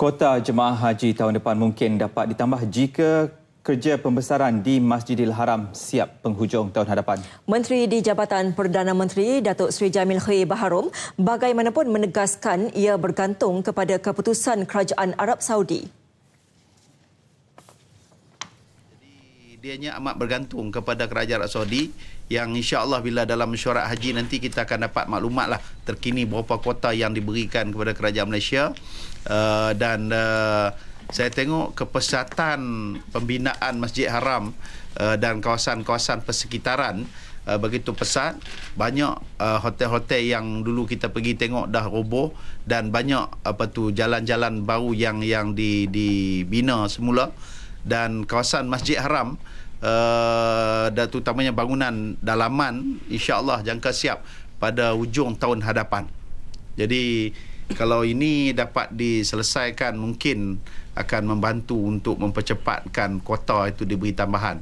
Kota jemaah haji tahun depan mungkin dapat ditambah jika kerja pembesaran di Masjidil Haram siap penghujung tahun hadapan. Menteri di Jabatan Perdana Menteri Datuk Seri Jamil Khair Baharum bagaimanapun menegaskan ia bergantung kepada keputusan kerajaan Arab Saudi. dianya amat bergantung kepada kerajaan Arab Saudi yang insya-Allah bila dalam mesyuarat haji nanti kita akan dapat maklumat lah terkini berapa kuota yang diberikan kepada kerajaan Malaysia uh, dan uh, saya tengok kepesatan pembinaan Masjid Haram uh, dan kawasan-kawasan persekitaran Uh, begitu pesat banyak uh, hotel-hotel yang dulu kita pergi tengok dah roboh dan banyak apa tu jalan-jalan baru yang yang di dibina semula dan kawasan Masjid Haram uh, dan terutamanya bangunan dalaman insyaAllah jangka siap pada ujung tahun hadapan. Jadi kalau ini dapat diselesaikan mungkin akan membantu untuk mempercepatkan kota itu diberi tambahan.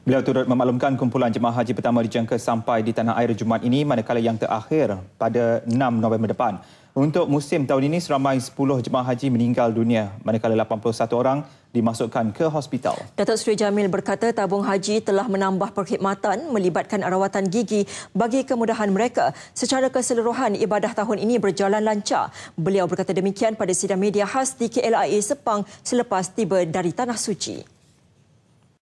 Beliau turut memaklumkan kumpulan jemaah haji pertama dijangka sampai di tanah air Jumaat ini manakala yang terakhir pada 6 November depan. Untuk musim tahun ini, seramai 10 jemaah haji meninggal dunia, manakala 81 orang dimasukkan ke hospital. Datuk Seri Jamil berkata tabung haji telah menambah perkhidmatan melibatkan rawatan gigi bagi kemudahan mereka. Secara keseluruhan, ibadah tahun ini berjalan lancar. Beliau berkata demikian pada sidang media khas di KLIA e Sepang selepas tiba dari Tanah Suci.